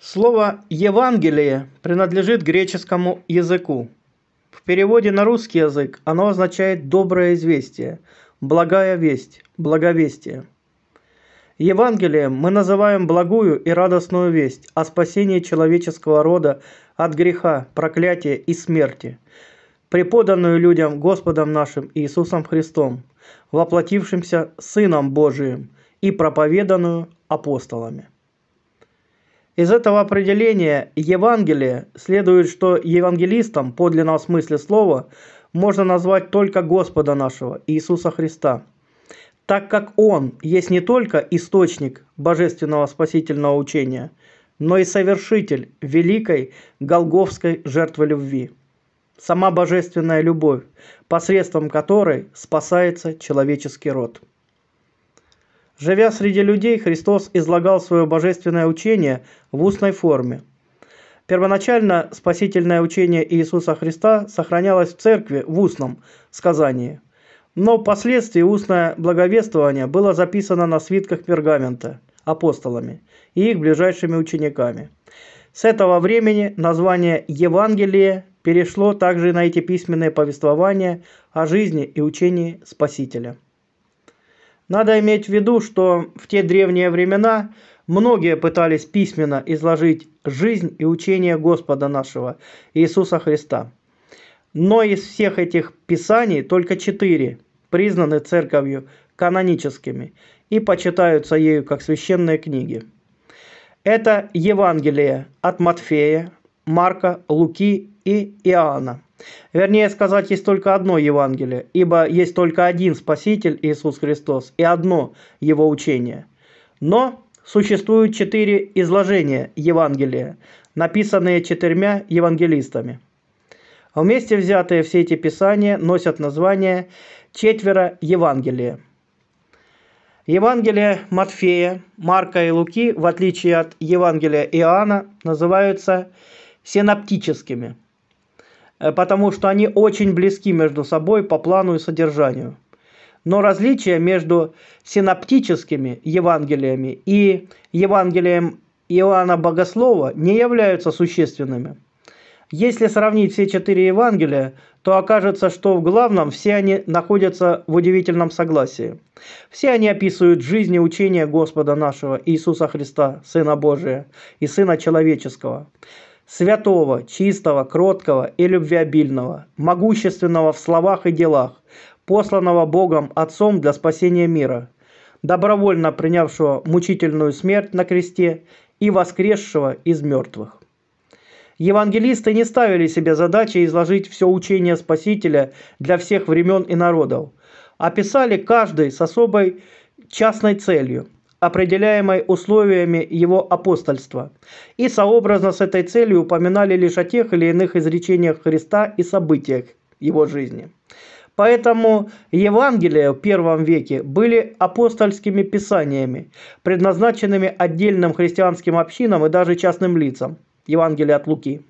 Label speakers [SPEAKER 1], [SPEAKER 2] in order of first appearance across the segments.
[SPEAKER 1] Слово «евангелие» принадлежит греческому языку. В переводе на русский язык оно означает «доброе известие», «благая весть», «благовестие». Евангелием мы называем благую и радостную весть о спасении человеческого рода от греха, проклятия и смерти, преподанную людям Господом нашим Иисусом Христом, воплотившимся Сыном Божиим и проповеданную апостолами. Из этого определения Евангелия следует, что евангелистом подлинном смысле слова можно назвать только Господа нашего, Иисуса Христа, так как Он есть не только источник божественного спасительного учения, но и совершитель великой голговской жертвы любви, сама божественная любовь, посредством которой спасается человеческий род. Живя среди людей, Христос излагал свое божественное учение в устной форме. Первоначально спасительное учение Иисуса Христа сохранялось в церкви в устном сказании, но впоследствии устное благовествование было записано на свитках пергамента апостолами и их ближайшими учениками. С этого времени название Евангелие перешло также на эти письменные повествования о жизни и учении Спасителя. Надо иметь в виду, что в те древние времена многие пытались письменно изложить жизнь и учение Господа нашего, Иисуса Христа. Но из всех этих писаний только четыре признаны церковью каноническими и почитаются ею как священные книги. Это Евангелие от Матфея, Марка, Луки и Иоанна. Вернее сказать, есть только одно Евангелие, ибо есть только один Спаситель Иисус Христос и одно Его учение. Но существуют четыре изложения Евангелия, написанные четырьмя евангелистами. Вместе взятые все эти писания носят название «Четверо Евангелия». Евангелие Матфея, Марка и Луки, в отличие от Евангелия Иоанна, называются синаптическими, э, потому что они очень близки между собой по плану и содержанию. Но различие между синаптическими Евангелиями и Евангелием Иоанна Богослова не являются существенными. Если сравнить все четыре Евангелия, то окажется, что в главном все они находятся в удивительном согласии. Все они описывают жизнь и учение Господа нашего Иисуса Христа, Сына Божия и Сына Человеческого святого, чистого, кроткого и любвеобильного, могущественного в словах и делах, посланного Богом Отцом для спасения мира, добровольно принявшего мучительную смерть на кресте и воскресшего из мертвых. Евангелисты не ставили себе задачи изложить все учение Спасителя для всех времен и народов, а писали каждый с особой частной целью – определяемой условиями его апостольства, и сообразно с этой целью упоминали лишь о тех или иных изречениях Христа и событиях его жизни. Поэтому Евангелия в первом веке были апостольскими писаниями, предназначенными отдельным христианским общинам и даже частным лицам. Евангелие от Луки.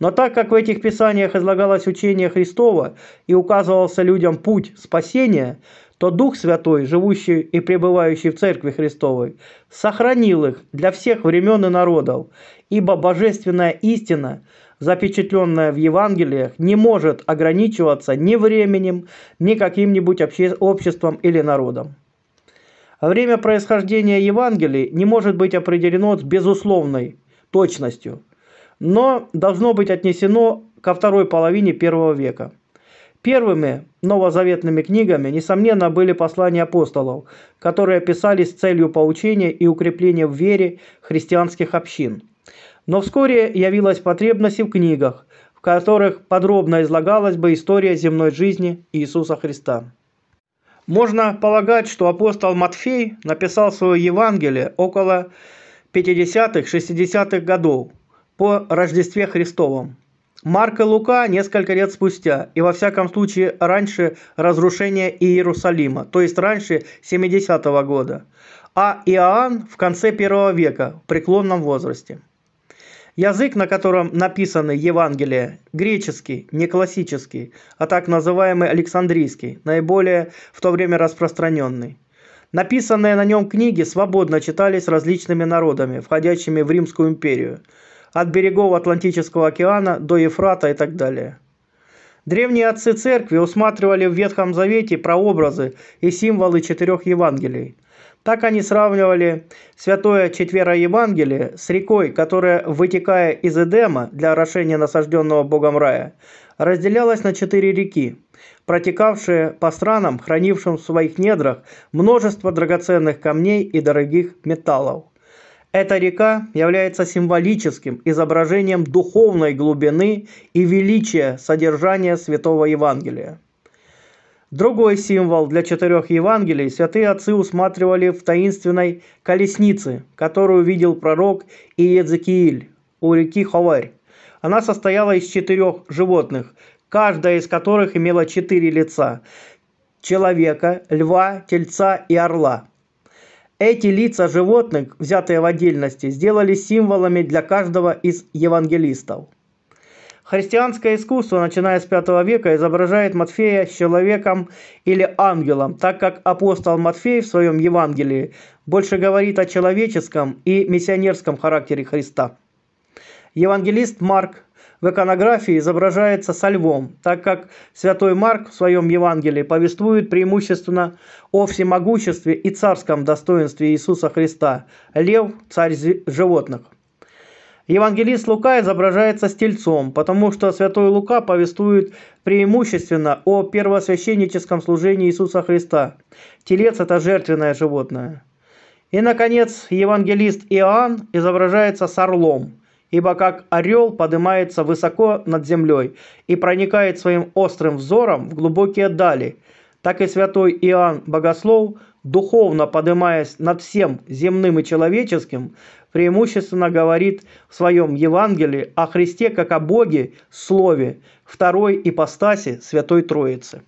[SPEAKER 1] Но так как в этих писаниях излагалось учение Христова и указывался людям путь спасения, то Дух Святой, живущий и пребывающий в Церкви Христовой, сохранил их для всех времен и народов, ибо божественная истина, запечатленная в Евангелиях, не может ограничиваться ни временем, ни каким-нибудь обществом или народом. Время происхождения Евангелий не может быть определено с безусловной точностью, но должно быть отнесено ко второй половине первого века – Первыми новозаветными книгами, несомненно, были послания апостолов, которые писались с целью поучения и укрепления в вере христианских общин. Но вскоре явилась потребность и в книгах, в которых подробно излагалась бы история земной жизни Иисуса Христа. Можно полагать, что апостол Матфей написал свое Евангелие около 50-60-х годов по Рождестве Христовом. Марка Лука несколько лет спустя, и во всяком случае раньше разрушения Иерусалима, то есть раньше 70 -го года, а Иоанн в конце первого века, в преклонном возрасте. Язык, на котором написаны Евангелия, греческий, не классический, а так называемый Александрийский, наиболее в то время распространенный. Написанные на нем книги свободно читались различными народами, входящими в Римскую империю – от берегов Атлантического океана до Ефрата и так далее. Древние отцы церкви усматривали в Ветхом Завете прообразы и символы четырех Евангелий. Так они сравнивали святое четверо Евангелие с рекой, которая, вытекая из Эдема для орошения насажденного Богом рая, разделялась на четыре реки, протекавшие по странам, хранившим в своих недрах множество драгоценных камней и дорогих металлов. Эта река является символическим изображением духовной глубины и величия содержания Святого Евангелия. Другой символ для четырех Евангелий святые отцы усматривали в таинственной колеснице, которую видел пророк Иезекииль у реки Ховарь. Она состояла из четырех животных, каждая из которых имела четыре лица – человека, льва, тельца и орла – эти лица животных, взятые в отдельности, сделали символами для каждого из евангелистов. Христианское искусство, начиная с V века, изображает Матфея человеком или ангелом, так как апостол Матфей в своем Евангелии больше говорит о человеческом и миссионерском характере Христа. Евангелист Марк в иконографии изображается со львом, так как святой Марк в своем Евангелии повествует преимущественно о всемогуществе и царском достоинстве Иисуса Христа, лев – царь животных. Евангелист Лука изображается с тельцом, потому что святой Лука повествует преимущественно о первосвященническом служении Иисуса Христа. Телец – это жертвенное животное. И, наконец, евангелист Иоанн изображается с орлом – ибо как орел поднимается высоко над землей и проникает своим острым взором в глубокие дали, так и святой Иоанн Богослов, духовно поднимаясь над всем земным и человеческим, преимущественно говорит в своем Евангелии о Христе как о Боге, Слове, второй ипостаси Святой Троицы.